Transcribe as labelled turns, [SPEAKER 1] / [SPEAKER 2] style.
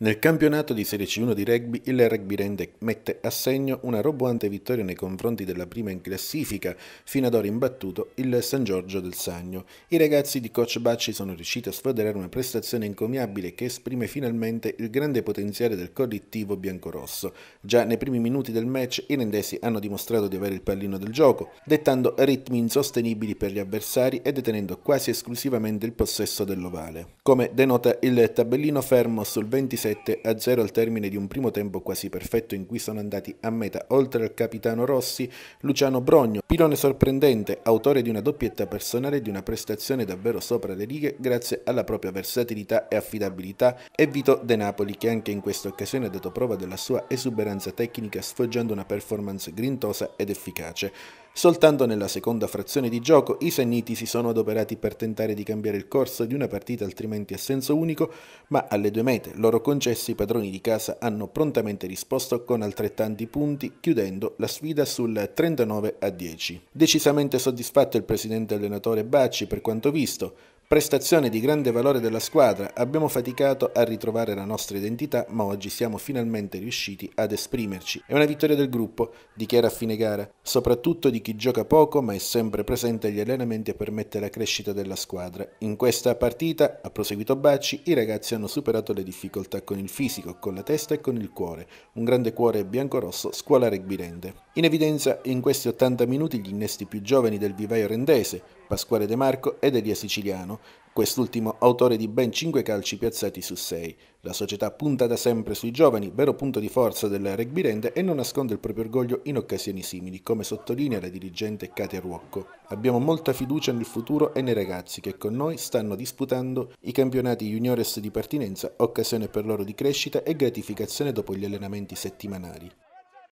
[SPEAKER 1] Nel campionato di Serie C1 di rugby, il rugby Rende mette a segno una roboante vittoria nei confronti della prima in classifica, fino ad ora imbattuto, il San Giorgio del Sagno. I ragazzi di Coach Bacci sono riusciti a sfoderare una prestazione encomiabile che esprime finalmente il grande potenziale del collettivo biancorosso. Già nei primi minuti del match i rendesi hanno dimostrato di avere il pallino del gioco, dettando ritmi insostenibili per gli avversari e detenendo quasi esclusivamente il possesso dell'ovale. Come denota il tabellino fermo sul 26 7 a 0 al termine di un primo tempo quasi perfetto in cui sono andati a meta oltre al capitano Rossi Luciano Brogno, pilone sorprendente, autore di una doppietta personale e di una prestazione davvero sopra le righe grazie alla propria versatilità e affidabilità e Vito De Napoli che anche in questa occasione ha dato prova della sua esuberanza tecnica sfoggiando una performance grintosa ed efficace. Soltanto nella seconda frazione di gioco i Sanniti si sono adoperati per tentare di cambiare il corso di una partita altrimenti a senso unico, ma alle due mete loro concesse i padroni di casa hanno prontamente risposto con altrettanti punti, chiudendo la sfida sul 39 a 10. Decisamente soddisfatto il presidente allenatore Bacci per quanto visto, Prestazione di grande valore della squadra, abbiamo faticato a ritrovare la nostra identità ma oggi siamo finalmente riusciti ad esprimerci. È una vittoria del gruppo, dichiara a fine gara, soprattutto di chi gioca poco ma è sempre presente agli allenamenti e permette la crescita della squadra. In questa partita, ha proseguito Bacci, i ragazzi hanno superato le difficoltà con il fisico, con la testa e con il cuore. Un grande cuore biancorosso scuola regbirende. In evidenza in questi 80 minuti gli innesti più giovani del vivaio rendese, Pasquale De Marco ed Elia Siciliano, quest'ultimo autore di ben 5 calci piazzati su 6. La società punta da sempre sui giovani, vero punto di forza del rugby rende e non nasconde il proprio orgoglio in occasioni simili, come sottolinea la dirigente Katia Ruocco. Abbiamo molta fiducia nel futuro e nei ragazzi che con noi stanno disputando i campionati juniores di pertinenza, occasione per loro di crescita e gratificazione dopo gli allenamenti settimanali.